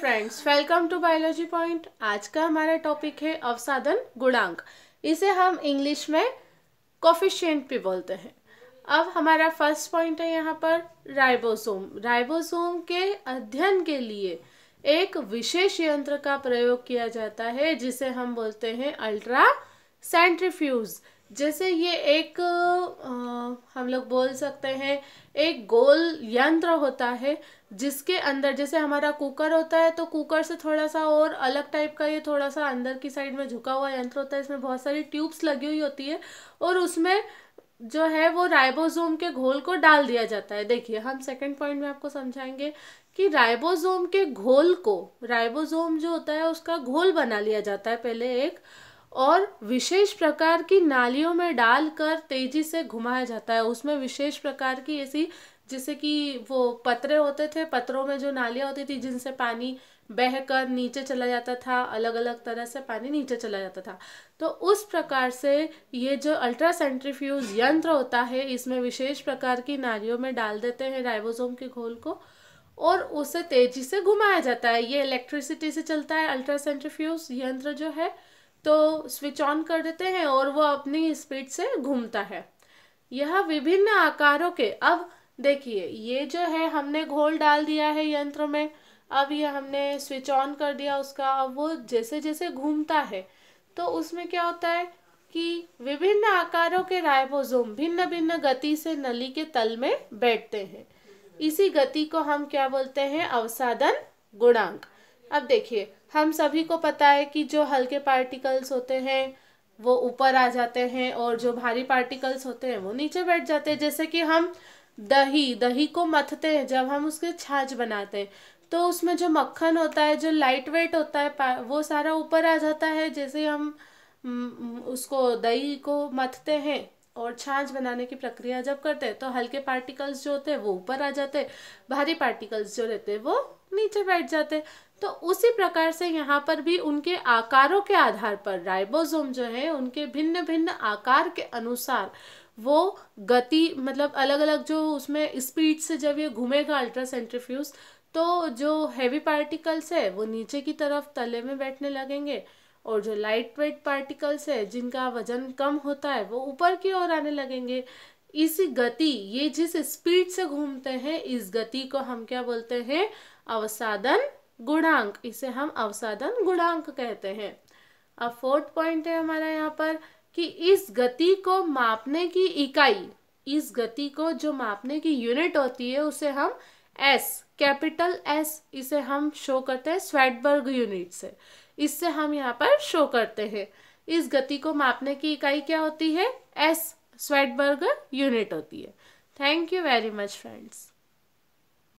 friends welcome to biology point आज का हमारा टॉपिक है अवसाधन गुणांक इसे हम इंग्लिश में कॉफिशियंट भी बोलते हैं अब हमारा फर्स्ट पॉइंट है यहाँ पर राइबोसोम राइबोसोम के अध्ययन के लिए एक विशेष यंत्र का प्रयोग किया जाता है जिसे हम बोलते हैं अल्ट्रा सेंट्रीफ्यूज़ जैसे ये एक आ, हम लोग बोल सकते हैं एक गोल यंत्र होता है जिसके अंदर जैसे हमारा कुकर होता है तो कुकर से थोड़ा सा और अलग टाइप का ये थोड़ा सा अंदर की साइड में झुका हुआ यंत्र होता है इसमें बहुत सारी ट्यूब्स लगी हुई होती है और उसमें जो है वो राइबोसोम के घोल को डाल दिया जाता है देखिए हम सेकंड पॉइंट में आपको समझाएंगे कि राइबोसोम के घोल को राइबोसोम जो होता है उसका घोल बना लिया जाता है पहले एक और विशेष प्रकार की नालियों में डालकर तेजी से घुमाया जाता है उसमें विशेष प्रकार की ऐसी जैसे कि वो पत्रे होते थे पत्रों में जो नालियाँ होती थी जिनसे पानी बहकर नीचे चला जाता था अलग अलग तरह से पानी नीचे चला जाता था तो उस प्रकार से ये जो अल्ट्रा सेंट्रीफ्यूज यंत्र होता है इसमें विशेष प्रकार की नालियों में डाल देते हैं राइबोसोम के घोल को और उसे तेजी से घुमाया जाता है ये इलेक्ट्रिसिटी से चलता है अल्ट्रा सेंट्रीफ्यूज यंत्र जो है तो स्विच ऑन कर देते हैं और वो अपनी स्पीड से घूमता है यह विभिन्न आकारों के अब देखिए ये जो है हमने घोल डाल दिया है यंत्र में अब ये हमने स्विच ऑन कर दिया उसका अब वो जैसे जैसे घूमता है तो उसमें क्या होता है कि विभिन्न आकारों के राइबोसोम भिन्न भिन्न गति से नली के तल में बैठते हैं इसी गति को हम क्या बोलते हैं अवसादन गुणांक अब देखिए हम सभी को पता है कि जो हल्के पार्टिकल्स होते हैं वो ऊपर आ जाते हैं और जो भारी पार्टिकल्स होते हैं वो नीचे बैठ जाते हैं जैसे कि हम दही दही को मथते हैं जब हम उसके छाछ बनाते हैं तो उसमें जो मक्खन होता है जो लाइट वेट होता है वो सारा ऊपर आ जाता है जैसे हम उसको दही को मथते हैं और छाछ बनाने की प्रक्रिया जब करते हैं तो हल्के पार्टिकल्स जो होते हैं वो ऊपर आ जाते हैं भारी पार्टिकल्स जो रहते हैं वो नीचे बैठ जाते हैं तो उसी प्रकार से यहाँ पर भी उनके आकारों के आधार पर राइबोसोम जो है उनके भिन्न भिन्न आकार के अनुसार वो गति मतलब अलग अलग जो उसमें स्पीड से जब ये घूमेगा अल्ट्रा सेंट्रीफ्यूज तो जो हैवी पार्टिकल्स है वो नीचे की तरफ तले में बैठने लगेंगे और जो लाइट वेट पार्टिकल्स है जिनका वजन कम होता है वो ऊपर की ओर आने लगेंगे इस गति ये जिस स्पीड से घूमते हैं इस गति को हम क्या बोलते हैं अवसादन गुणांक इसे हम अवसादन गुणांक कहते हैं अब फोर्थ पॉइंट है हमारा यहाँ पर कि इस गति को मापने की इकाई इस गति को जो मापने की यूनिट होती है उसे हम एस कैपिटल एस इसे हम शो करते हैं स्वेटबर्ग यूनिट से इससे हम यहाँ पर शो करते हैं इस गति को मापने की इकाई क्या होती है एस स्वेटबर्ग यूनिट होती है thank you very much friends